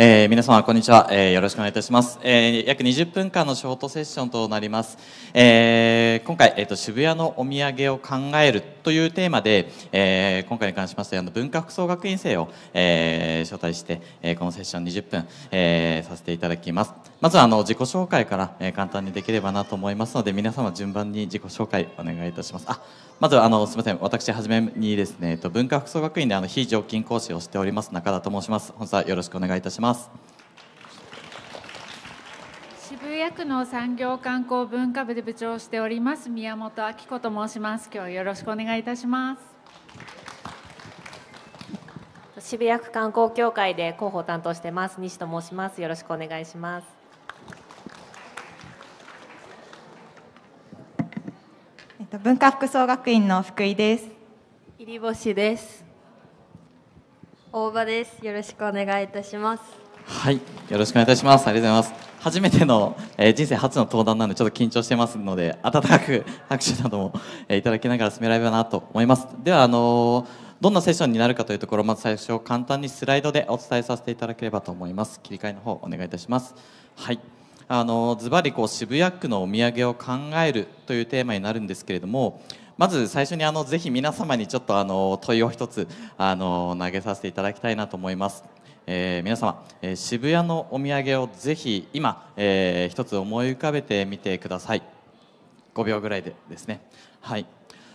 えー、皆様こんにちは、えー、よろしくお願いいたします、えー、約20分間のショートセッションとなります、え今回、えーと渋谷のお土産を考えるというテーマで、えー、今回に関しましてあの文化服装学院生を、えー、招待して、えー、このセッション20分、えー、させていただきますまずはあの自己紹介から、えー、簡単にできればなと思いますので皆様順番に自己紹介お願いいたしますあまずあのすみません私はじめにですね、えっと、文化服装学院であの非常勤講師をしております中田と申します本日はよろしくお願いいたします区の産業観光文化部で部長をしております宮本明子と申します今日よろしくお願いいたします渋谷区観光協会で広報担当してます西と申しますよろしくお願いします文化服装学院の福井です入りしです大場ですよろしくお願いいたしますはいよろしくお願いいたしますありがとうございます初めての、えー、人生初の登壇なのでちょっと緊張してますので温かく 拍手なども、えー、いただきながら進められればなと思いますではあのー、どんなセッションになるかというところまず最初簡単にスライドでお伝えさせていただければと思います切り替えの方お願いいたしますはいあのズバリこう渋谷区のお土産を考えるというテーマになるんですけれどもまず最初にあのぜひ皆様にちょっとあの問いを一つあの投げさせていただきたいなと思いますえー、皆様、えー、渋谷のお土産をぜひ今、えー、一つ思い浮かべてみてください5秒ぐらいでですねはい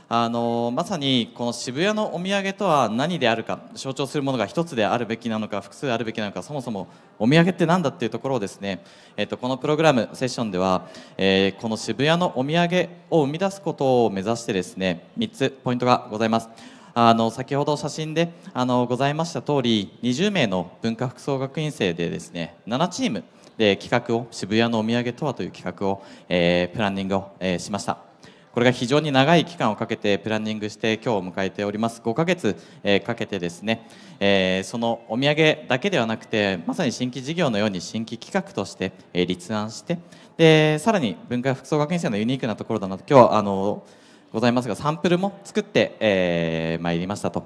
あのまさにこの渋谷のお土産とは何であるか象徴するものが1つであるべきなのか複数あるべきなのかそもそもお土産って何だっていうところをですね、えっと、このプログラムセッションでは、えー、この渋谷のお土産を生み出すことを目指してですね3つポイントがございます。あの先ほど写真であのございました通り20名の文化服装学院生でですね7チームで企画を渋谷のお土産とはという企画を、えー、プランニングを、えー、しましたこれが非常に長い期間をかけてプランニングして今日を迎えております5ヶ月、えー、かけてですね、えー、そのお土産だけではなくてまさに新規事業のように新規企画として、えー、立案してでさらに文化服装学院生のユニークなところだなと今日はあのございますがサンプルも作ってえー、参りましたと。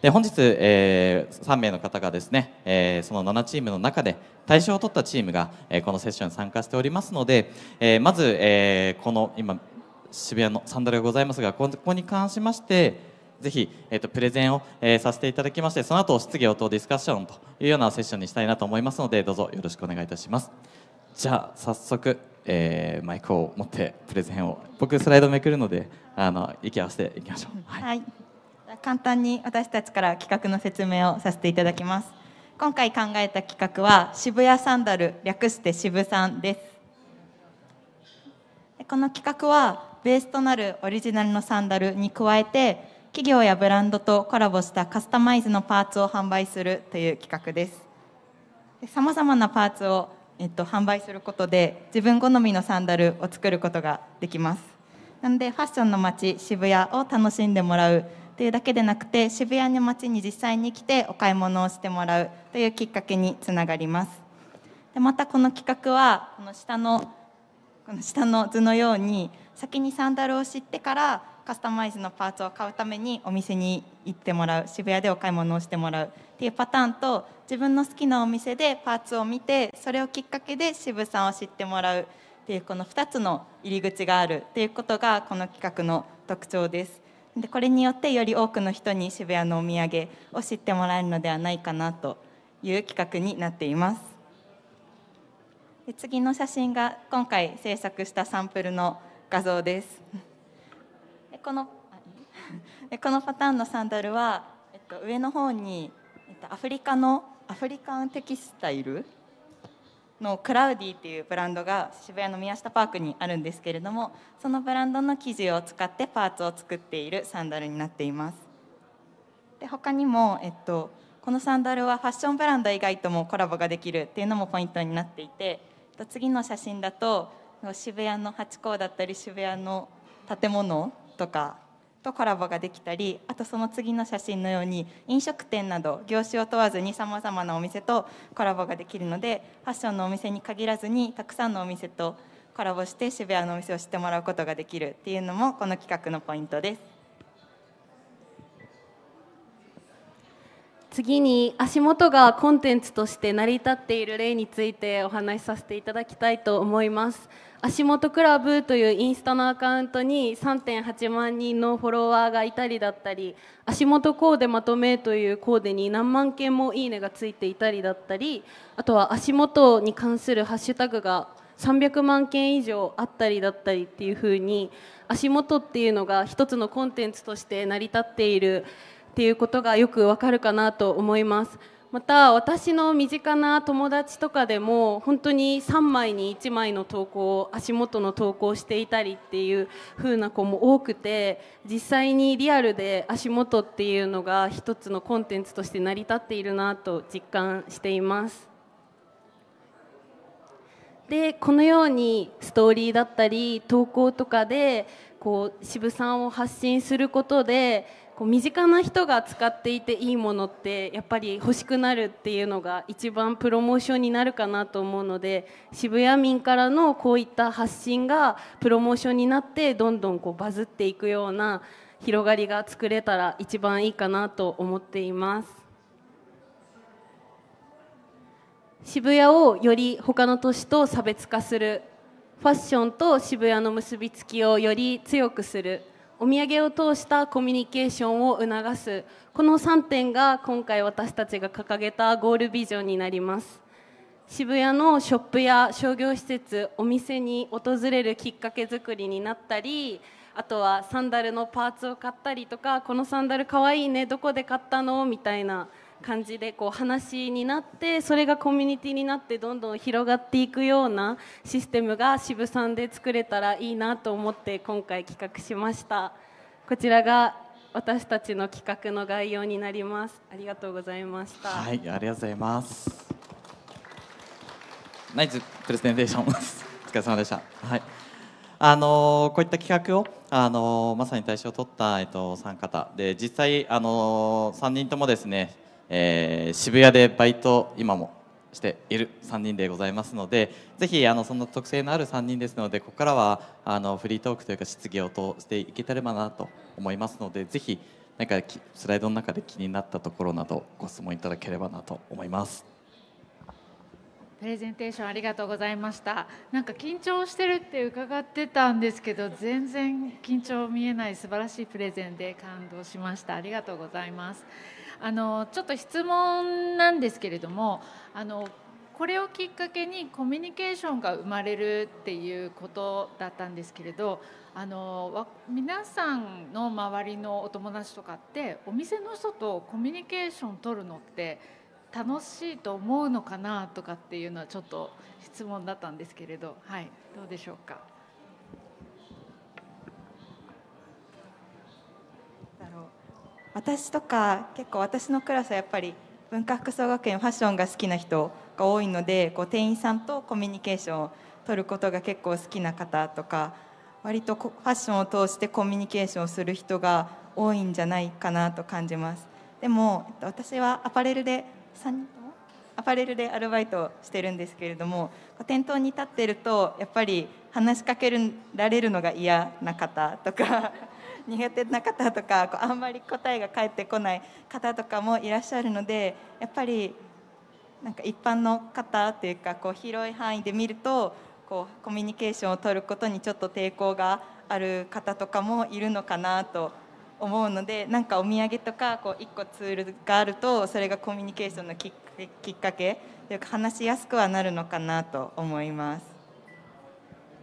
で本日、えー、3名の方がですね、えー、その7チームの中で大賞を取ったチームが、えー、このセッションに参加しておりますので、えー、まず、えー、この今渋谷のサンダルがございますがここに関しましてぜひ、えーと、とプレゼンを、えー、させていただきましてその後質疑応答ディスカッションというようなセッションにしたいなと思いますのでどうぞよろしくお願いいたします。じゃあ早速、えー、マイクを持ってプレゼンを僕スライドめくるのであの息合わせていきましょう、はい、はい、簡単に私たちから企画の説明をさせていただきます今回考えた企画は渋谷サンダル略して渋さんですこの企画はベースとなるオリジナルのサンダルに加えて企業やブランドとコラボしたカスタマイズのパーツを販売するという企画ですさまざまなパーツをえっと、販売することで自分好みのサンダルを作ることができますなのでファッションの街渋谷を楽しんでもらうというだけでなくて渋谷の街に実際に来てお買い物をしてもらうというきっかけにつながりますでまたこの企画はこの下のこの下の図のように先にサンダルを知ってからカスタマイズのパーツを買うためにお店に行ってもらう渋谷でお買い物をしてもらうっていうパターンと自分の好きなお店でパーツを見てそれをきっかけで渋さんを知ってもらうっていうこの2つの入り口があるっていうことがこの企画の特徴です。でこれによってより多くの人に渋谷のお土産を知ってもらえるのではないかなという企画になっていますで次の写真が今回制作したサンプルの画像ですこの このパターンのサンダルは、えっと、上の方に、えっと、アフリカのアフリカンテキスタイルのクラウディっていうブランドが渋谷の宮下パークにあるんですけれどもそのブランドの生地を使ってパーツを作っているサンダルになっていますで他にも、えっと、このサンダルはファッションブランド以外ともコラボができるっていうのもポイントになっていて次の写真だと渋谷のハチ公だったり渋谷の建物とかとコラボができたりあとその次の写真のように飲食店など業種を問わずにさまざまなお店とコラボができるのでファッションのお店に限らずにたくさんのお店とコラボして渋谷のお店を知ってもらうことができるっていうのもこの企画のポイントです。次に足元がコンテンツとして成り立っている例についてお話しさせていただきたいと思います足元クラブというインスタのアカウントに3.8万人のフォロワーがいたりだったり足元コーデまとめというコーデに何万件もいいねがついていたりだったりあとは足元に関するハッシュタグが300万件以上あったりだったりっていうふうに足元っていうのが一つのコンテンツとして成り立っているっていうことがよくわかるかなと思いますまた私の身近な友達とかでも本当に3枚に1枚の投稿足元の投稿していたりっていう風な子も多くて実際にリアルで足元っていうのが一つのコンテンツとして成り立っているなと実感していますでこのようにストーリーだったり投稿とかでこう渋さんを発信することでこう身近な人が使っていていいものってやっぱり欲しくなるっていうのが一番プロモーションになるかなと思うので渋谷民からのこういった発信がプロモーションになってどんどんこうバズっていくような広がりが作れたら一番いいかなと思っています。渋谷をより他の都市と差別化するファッションと渋谷の結びつきをより強くするお土産を通したコミュニケーションを促すこの3点が今回私たちが掲げたゴールビジョンになります渋谷のショップや商業施設お店に訪れるきっかけ作りになったりあとはサンダルのパーツを買ったりとかこのサンダルかわいいねどこで買ったのみたいな感じでこう話になってそれがコミュニティになってどんどん広がっていくようなシステムが渋さんで作れたらいいなと思って今回企画しましたこちらが私たちの企画の概要になりますありがとうございましたはいありがとうございますナイスプレゼンテーション お疲れ様でしたはいあのこういった企画をあのまさに対象を取った、えっと、3方で実際あの3人ともですねえー、渋谷でバイト今もしている3人でございますのでぜひあのその特性のある3人ですのでここからはあのフリートークというか質疑応答していけたればなと思いますのでぜひなんかスライドの中で気になったところなどご質問いただければなと思います。プレゼンテーションありがとうございましたなんか緊張してるって伺ってたんですけど全然緊張見えない素晴らしいプレゼンで感動しましたありがとうございますあのちょっと質問なんですけれどもあのこれをきっかけにコミュニケーションが生まれるっていうことだったんですけれどあの皆さんの周りのお友達とかってお店の人とコミュニケーション取るのって楽しいと思うのかなとかっていうのはちょっと質問だったんですけれど、はい、どうでしょうか。私とか結構私のクラスはやっぱり文化服装学園ファッションが好きな人が多いのでこう店員さんとコミュニケーションを取ることが結構好きな方とか割とファッションを通してコミュニケーションをする人が多いんじゃないかなと感じますでも私はアパレルで3人ともアパレルでアルバイトしてるんですけれども店頭に立ってるとやっぱり話しかけられるのが嫌な方とか苦手な方とかこうあんまり答えが返ってこない方とかもいらっしゃるのでやっぱりなんか一般の方っていうかこう広い範囲で見るとこうコミュニケーションを取ることにちょっと抵抗がある方とかもいるのかなと思うのでなんかお土産とかこう1個ツールがあるとそれがコミュニケーションのきっかけというか話しやすくはなるのかなと思います。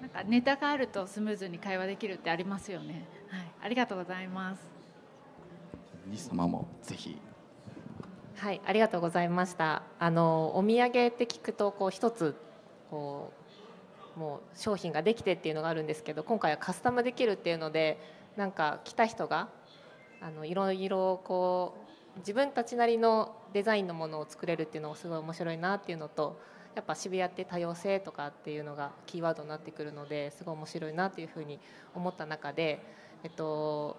なんかネタがあるとスムーズに会話できるってありますよね。はい、ありがとうございます。西様もぜひ。はい、ありがとうございました。あのお土産って聞くとこう一つこうもう商品ができてっていうのがあるんですけど、今回はカスタムできるっていうので、なんか来た人があのいろいろこう自分たちなりのデザインのものを作れるっていうのがすごい面白いなっていうのと。やっぱ渋谷って多様性とかっていうのがキーワードになってくるのですごい面白いなというふうに思った中で、えっと、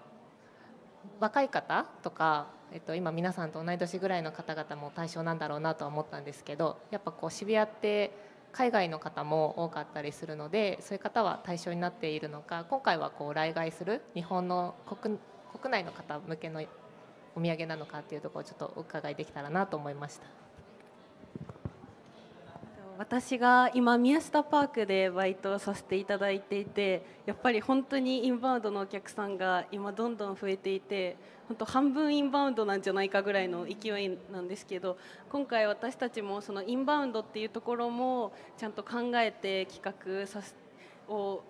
若い方とか、えっと、今皆さんと同い年ぐらいの方々も対象なんだろうなとは思ったんですけどやっぱこう渋谷って海外の方も多かったりするのでそういう方は対象になっているのか今回はこう来外する日本の国国内の方向けのお土産なのかっていうところをちょっとお伺いできたらなと思いました。私が今宮下パークでバイトをさせていただいていてやっぱり本当にインバウンドのお客さんが今どんどん増えていて本当半分インバウンドなんじゃないかぐらいの勢いなんですけど今回私たちもそのインバウンドっていうところもちゃんと考えて企画さを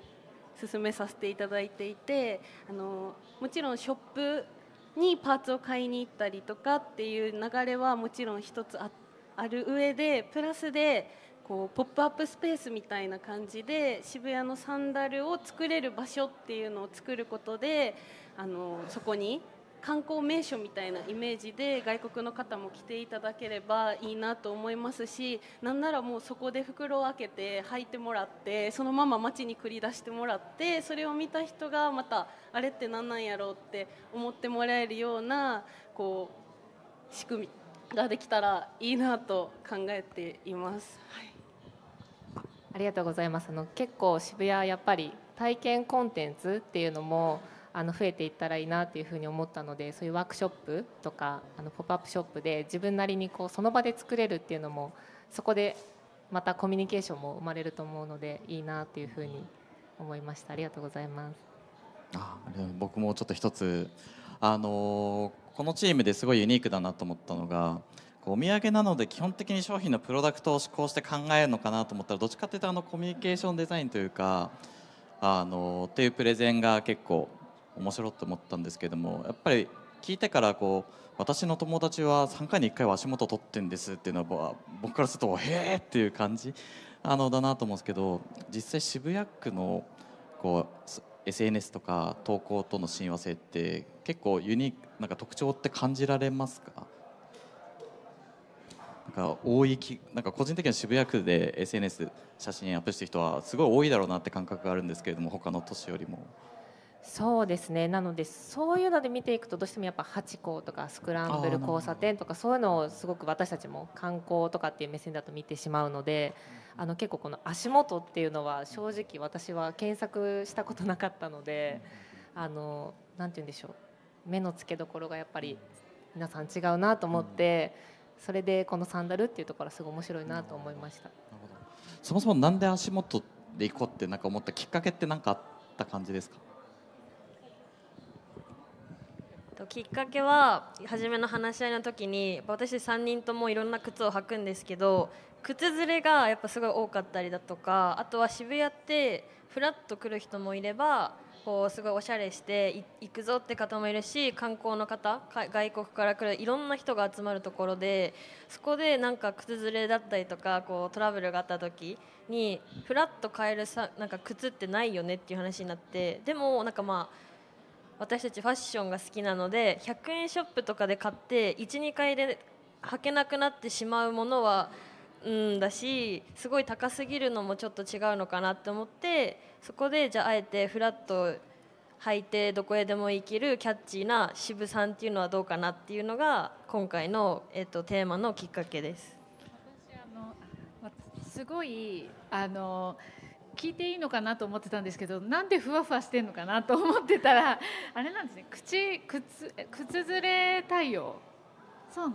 進めさせていただいていてあのもちろんショップにパーツを買いに行ったりとかっていう流れはもちろん1つあって。ある上でプラスでこうポップアップスペースみたいな感じで渋谷のサンダルを作れる場所っていうのを作ることであのそこに観光名所みたいなイメージで外国の方も来ていただければいいなと思いますしなんならもうそこで袋を開けて履いてもらってそのまま街に繰り出してもらってそれを見た人がまたあれって何なんやろうって思ってもらえるようなこう仕組みができたらいいなと考えています。はいありがとうございますあの結構渋谷やっぱり体験コンテンツっていうのもあの増えていったらいいなっていうふうに思ったのでそういうワークショップとかあのポップアップショップで自分なりにこうその場で作れるっていうのもそこでまたコミュニケーションも生まれると思うのでいいなっていうふうに思いましたありがとうございますあ僕もちょっと一つあのこのチームですごいユニークだなと思ったのがお土産なので基本的に商品のプロダクトを思考して考えるのかなと思ったらどっちかっていうとあのコミュニケーションデザインというかあのっていうプレゼンが結構面白いと思ったんですけどもやっぱり聞いてからこう私の友達は3回に1回は足元取ってんですっていうのは僕からするとへえっていう感じあのだなと思うんですけど実際渋谷区のこう SNS とか投稿との親和性って結構ユニークなんか特徴って感じられますかか多いきなんか個人的には渋谷区で SNS 写真アップしてる人はすごい多いだろうなって感覚があるんですけれども他の都市よりも。そうですねなのでそういうので見ていくとどうしてもやっぱハチ公とかスクランブル交差点とかそういうのをすごく私たちも観光とかっていう目線だと見てしまうのであの結構この足元っていうのは正直私は検索したことなかったのであのなて言うんでしょう目の付けどころがやっぱり皆さん違うなと思って。うんそれでこのサンダルっていうところはすごい面白いなと思いましたそもそもなんで足元で行こうってなんか思ったきっかけって何かあった感じですかきっかけは初めの話し合いの時に私3人ともいろんな靴を履くんですけど靴ずれがやっぱすごい多かったりだとかあとは渋谷ってフラッと来る人もいればこうすごいおしゃれして行くぞって方もいるし観光の方外国から来るいろんな人が集まるところでそこでなんか靴ずれだったりとかこうトラブルがあった時にふらっと買えるさなんか靴ってないよねっていう話になってでもなんかまあ私たちファッションが好きなので100円ショップとかで買って12回で履けなくなってしまうものはうんだしすごい高すぎるのもちょっと違うのかなって思ってそこでじゃああえてフラット履いてどこへでも行けるキャッチーな渋さんっていうのはどうかなっていうのが今回の、えっと、テーマのきっかけです。すごいあの聞いていいのかなと思ってたんですけどなんでふわふわしてんのかなと思ってたら あれなんですね口靴靴ずれ対応そう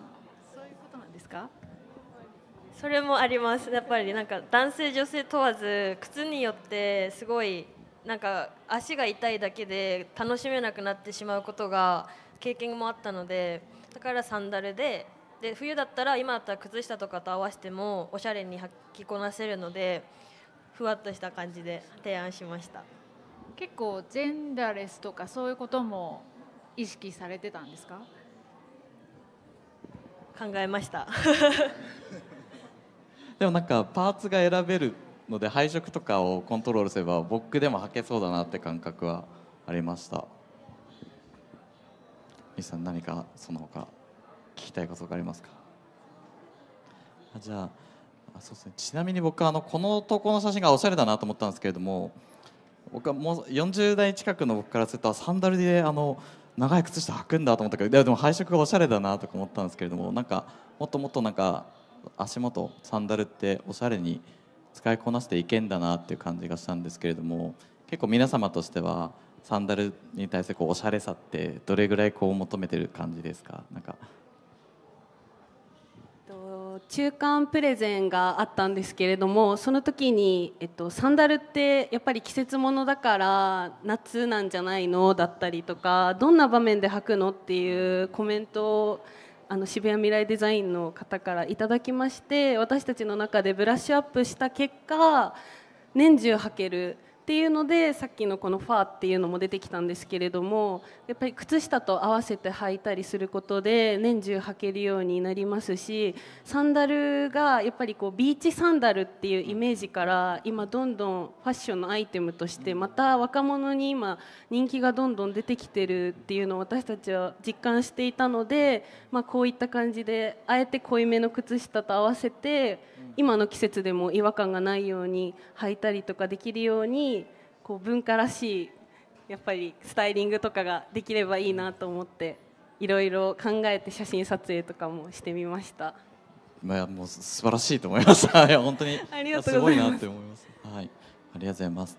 そういうことなんですかそれもありますやっぱりなんか男性女性問わず靴によってすごいなんか足が痛いだけで楽しめなくなってしまうことが経験もあったのでだからサンダルでで冬だったら今だったら靴下とかと合わせてもおしゃれに履きこなせるのでふわっとした感じで提案しました結構ジェンダーレスとかそういうことも意識されてたんですか考えました でもなんかパーツが選べるので配色とかをコントロールすれば僕でも履けそうだなって感覚はありました西さん何かその他聞きたいことがありますかあじゃあそうですねちなみに僕はあのこの投稿の写真がおしゃれだなと思ったんですけれども僕はもう40代近くの僕からするとサンダルであの長い靴下履くんだと思ったけどでも配色がおしゃれだなとか思ったんですけれどもなんかもっともっとなんか足元サンダルっておしゃれに使いこなしていけんだなっていう感じがしたんですけれども結構皆様としてはサンダルに対するこうおしゃれさってどれぐらいこう求めてる感じですかなんか中間プレゼンがあったんですけれどもその時に、えっと、サンダルってやっぱり季節ものだから夏なんじゃないのだったりとかどんな場面で履くのっていうコメントをあの渋谷未来デザインの方からいただきまして私たちの中でブラッシュアップした結果年中履けるっていうのでさっきのこのファーっていうのも出てきたんですけれどもやっぱり靴下と合わせて履いたりすることで年中履けるようになりますしサンダルがやっぱりこうビーチサンダルっていうイメージから今どんどんファッションのアイテムとしてまた若者に今人気がどんどん出てきてるっていうのを私たちは実感していたのでまあこういった感じであえて濃いめの靴下と合わせて今の季節でも違和感がないように履いたりとかできるようにこう文化らしいやっぱりスタイリングとかができればいいなと思っていろいろ考えて写真撮影とかもしてみました。まあ、もう素晴らしいと思います。いや、本当に。す。すごいなって思います。はい。ありがとうございます。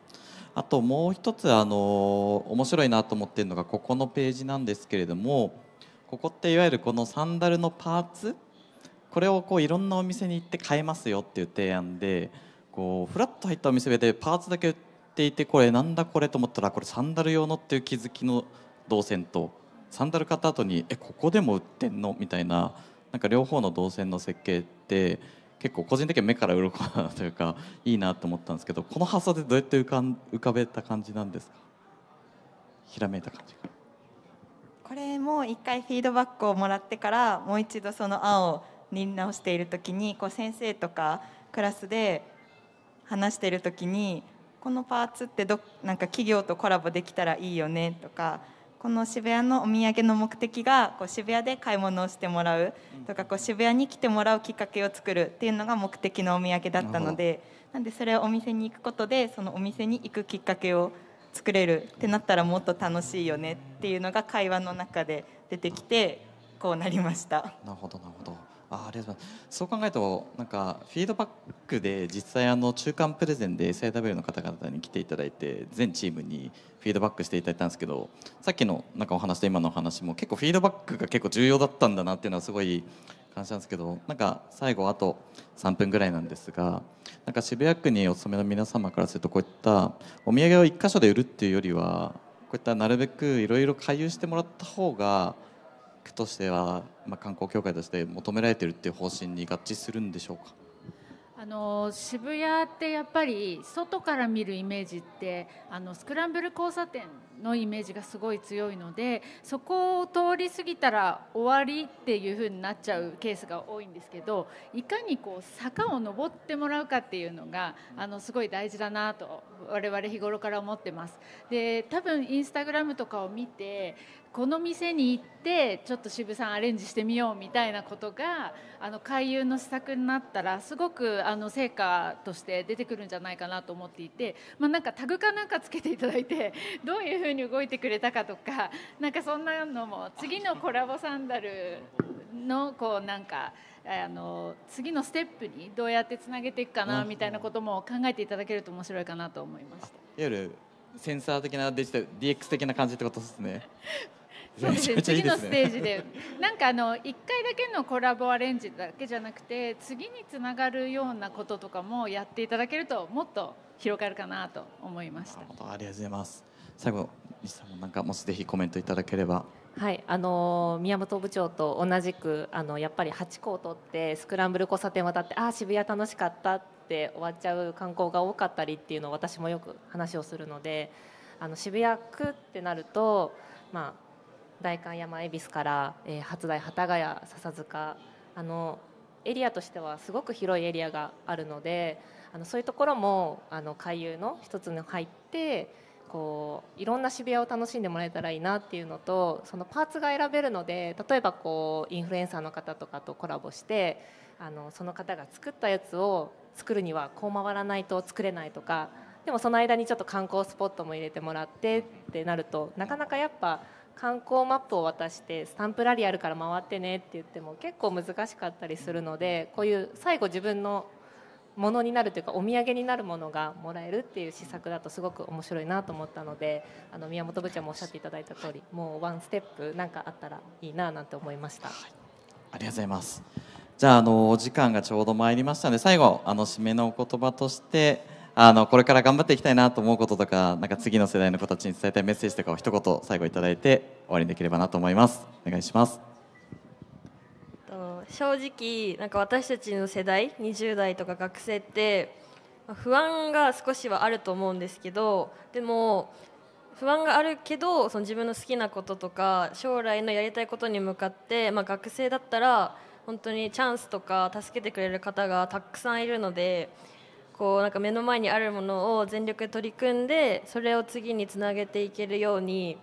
あともう一つ、あの、面白いなと思ってるのが、ここのページなんですけれども。ここっていわゆるこのサンダルのパーツこれをこういろんなお店に行って買えますよっていう提案でこうフラッと入ったお店でパーツだけ売っていてこれなんだこれと思ったらこれサンダル用のっていう気づきの動線とサンダル買った後にえここでも売ってんのみたいななんか両方の動線の設計って結構個人的に目から鱗なというかいいなと思ったんですけどこの発想でどうやって浮かん浮かべた感じなんですかひらめいた感じこれも一回フィードバックをもらってからもう一度その案を練り直している時にこう先生とかクラスで話している時にこのパーツってどなんか企業とコラボできたらいいよねとかこの渋谷のお土産の目的がこう渋谷で買い物をしてもらうとかこう渋谷に来てもらうきっかけを作るっていうのが目的のお土産だったのでなんでそれをお店に行くことでそのお店に行くきっかけを作れるってなったらもっと楽しいよねっていうのが会話の中で出てきてこうなりました。なるほどなるほどあありがとうございますそう考えるとなんかフィードバックで実際あの中間プレゼンで s i w の方々に来ていただいて全チームにフィードバックしていただいたんですけどさっきのなんかお話と今のお話も結構フィードバックが結構重要だったんだなっていうのはすごい感じなんですけどなんか最後あと3分ぐらいなんですがなんか渋谷区にお勤めの皆様からするとこういったお土産を1箇所で売るっていうよりはこういったなるべくいろいろ回遊してもらった方が区としては、まあ、観光協会として求められているっていう方針に合致するんでしょうかあの渋谷ってやっぱり外から見るイメージってあのスクランブル交差点のイメージがすごい強いのでそこを通り過ぎたら終わりっていう風になっちゃうケースが多いんですけどいかにこう坂を登ってもらうかっていうのがあのすごい大事だなと我々日頃から思ってます。で多分インスタグラムとかを見てこの店に行ってちょっと渋さんアレンジしてみようみたいなことがあの回遊の施策になったらすごくあの成果として出てくるんじゃないかなと思っていて、まあ、なんかタグかなんかつけていただいてどういうふうに動いてくれたかとか なんかそんなのも次のコラボサンダルのこうなんかあの次のステップにどうやってつなげていくかなみたいなことも考えていただけると面白いかなと思いました。いわゆるセンサー的なデジタル DX 的な感じってこと ですね。そうですね、次のステージで、なんかあの1回だけのコラボアレンジだけじゃなくて、次につながるようなこととかもやっていただけると、もっと広がるかなと思いました。ありがとうございます。最後西さんもなんかもしぜひコメントいただければ。はい、あの宮本部長と同じくあのやっぱりハチ公を取ってスクランブル交差点渡ってああ渋谷楽しかったって終わっちゃう観光が多かったりっていうのを私もよく話をするのであの渋谷区ってなると、まあ、代官山恵比寿から、えー、初台幡ヶ谷笹塚あのエリアとしてはすごく広いエリアがあるのであのそういうところもあの回遊の一つに入ってこういろんな渋谷を楽しんでもらえたらいいなっていうのとそのパーツが選べるので例えばこうインフルエンサーの方とかとコラボしてあのその方が作ったやつを作るにはこう回らないと作れないとかでもその間にちょっと観光スポットも入れてもらってってなるとなかなかやっぱ観光マップを渡してスタンプラリアあるから回ってねって言っても結構難しかったりするのでこういう最後自分のものになるというかお土産になるものがもらえるっていう施策だとすごく面白いなと思ったのであの宮本部長もおっしゃっていただいた通りもうワンステップなんかあったらいいななんて思いました、はい、ありがとうございますじゃああのお時間がちょうど参りましたので最後あの締めのお言葉としてあのこれから頑張っていきたいなと思うこととかなんか次の世代の子たちに伝えたいメッセージとかを一言最後いただいて終わりにできればなと思いますお願いします正直なんか私たちの世代20代とか学生って不安が少しはあると思うんですけどでも不安があるけどその自分の好きなこととか将来のやりたいことに向かって、まあ、学生だったら本当にチャンスとか助けてくれる方がたくさんいるのでこうなんか目の前にあるものを全力で取り組んでそれを次につなげていけるように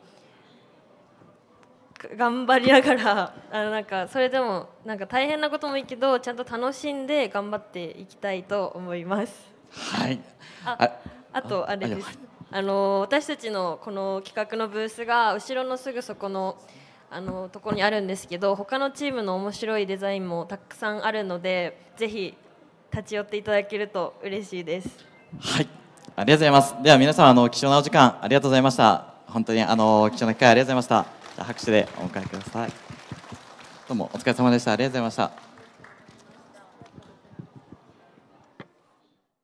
頑張りながらあのなんかそれでもなんか大変なこともいいけどちゃんと楽しんで頑張っていきたいと思います。はいああとあれですあの私たちのこの企画のブースが後ろのすぐそこのあのところにあるんですけど他のチームの面白いデザインもたくさんあるのでぜひ立ち寄っていただけると嬉しいです。はいありがとうございますでは皆様あの貴重なお時間ありがとうございました本当にあの貴重な機会ありがとうございました。拍手でお迎えくださいどうもお疲れ様でしたありがとうございました